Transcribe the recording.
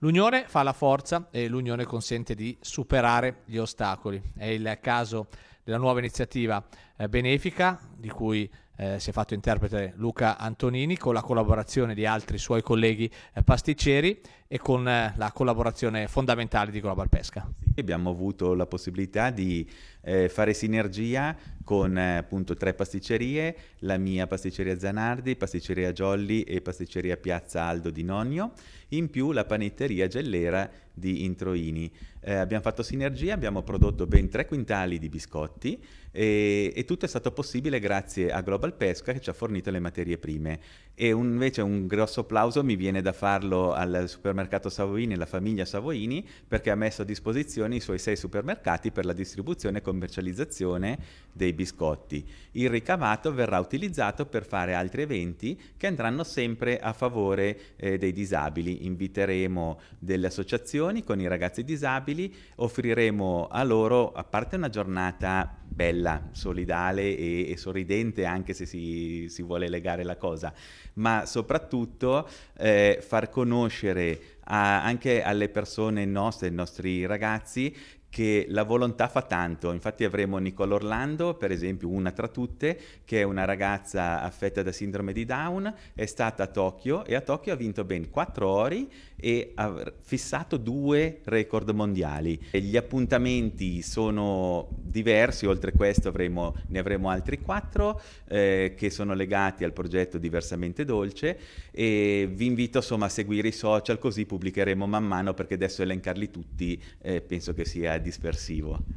L'unione fa la forza e l'unione consente di superare gli ostacoli. È il caso della nuova iniziativa eh, benefica di cui eh, si è fatto interprete Luca Antonini con la collaborazione di altri suoi colleghi eh, pasticceri e con eh, la collaborazione fondamentale di Global Pesca. Abbiamo avuto la possibilità di eh, fare sinergia con eh, appunto tre pasticcerie, la mia pasticceria Zanardi, pasticceria Jolly e pasticceria Piazza Aldo di Nonio, in più la panetteria Gellera di Introini. Eh, abbiamo fatto sinergia, abbiamo prodotto ben tre quintali di biscotti e, e, tutto è stato possibile grazie a Global Pesca che ci ha fornito le materie prime. E un, invece un grosso applauso mi viene da farlo al supermercato Savoini e alla famiglia Savoini perché ha messo a disposizione i suoi sei supermercati per la distribuzione e commercializzazione dei biscotti. Il ricavato verrà utilizzato per fare altri eventi che andranno sempre a favore eh, dei disabili. Inviteremo delle associazioni con i ragazzi disabili, offriremo a loro, a parte una giornata bella, solidale e, e sorridente anche se si, si, vuole legare la cosa, ma soprattutto eh, far conoscere a, anche alle persone nostre, ai nostri ragazzi, che la volontà fa tanto, infatti avremo Nicola Orlando, per esempio una tra tutte, che è una ragazza affetta da sindrome di Down, è stata a Tokyo e a Tokyo ha vinto ben 4 ori e ha fissato due record mondiali. E gli appuntamenti sono diversi, oltre a questo avremo, ne avremo altri 4 eh, che sono legati al progetto Diversamente Dolce e vi invito insomma a seguire i social così pubblicheremo man mano perché adesso elencarli tutti eh, penso che sia dispersivo